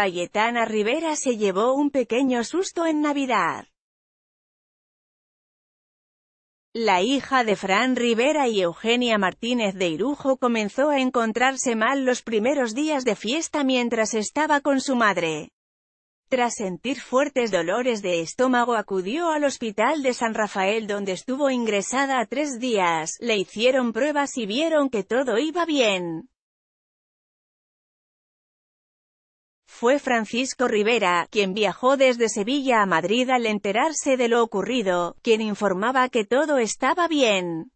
Cayetana Rivera se llevó un pequeño susto en Navidad. La hija de Fran Rivera y Eugenia Martínez de Irujo comenzó a encontrarse mal los primeros días de fiesta mientras estaba con su madre. Tras sentir fuertes dolores de estómago acudió al hospital de San Rafael donde estuvo ingresada tres días, le hicieron pruebas y vieron que todo iba bien. fue Francisco Rivera, quien viajó desde Sevilla a Madrid al enterarse de lo ocurrido, quien informaba que todo estaba bien.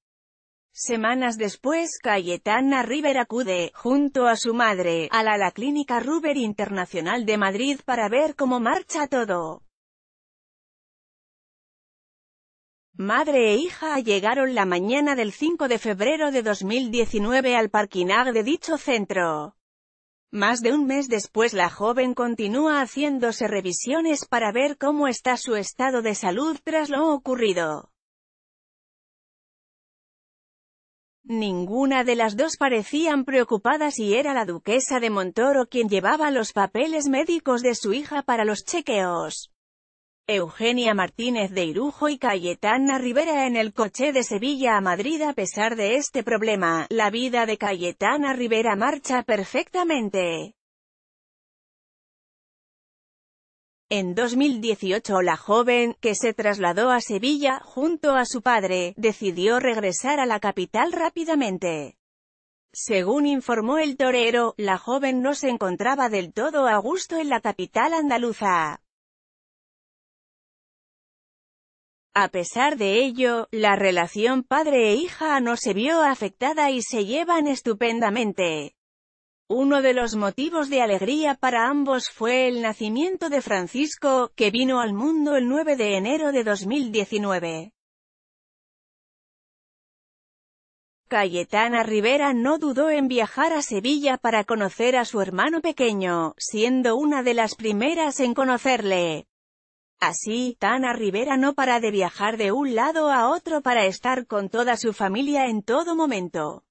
Semanas después, Cayetana Rivera acude, junto a su madre, a la, Clínica Ruber Internacional de Madrid para ver cómo marcha todo. Madre e hija llegaron la mañana del 5 de febrero de 2019 al parquinar de dicho centro. Más de un mes después la joven continúa haciéndose revisiones para ver cómo está su estado de salud tras lo ocurrido. Ninguna de las dos parecían preocupadas y era la duquesa de Montoro quien llevaba los papeles médicos de su hija para los chequeos. Eugenia Martínez de Irujo y Cayetana Rivera en el coche de Sevilla a Madrid A pesar de este problema, la vida de Cayetana Rivera marcha perfectamente. En 2018 la joven, que se trasladó a Sevilla junto a su padre, decidió regresar a la capital rápidamente. Según informó el torero, la joven no se encontraba del todo a gusto en la capital andaluza. A pesar de ello, la relación padre e hija no se vio afectada y se llevan estupendamente. Uno de los motivos de alegría para ambos fue el nacimiento de Francisco, que vino al mundo el 9 de enero de 2019. Cayetana Rivera no dudó en viajar a Sevilla para conocer a su hermano pequeño, siendo una de las primeras en conocerle. Así, Tana Rivera no para de viajar de un lado a otro para estar con toda su familia en todo momento.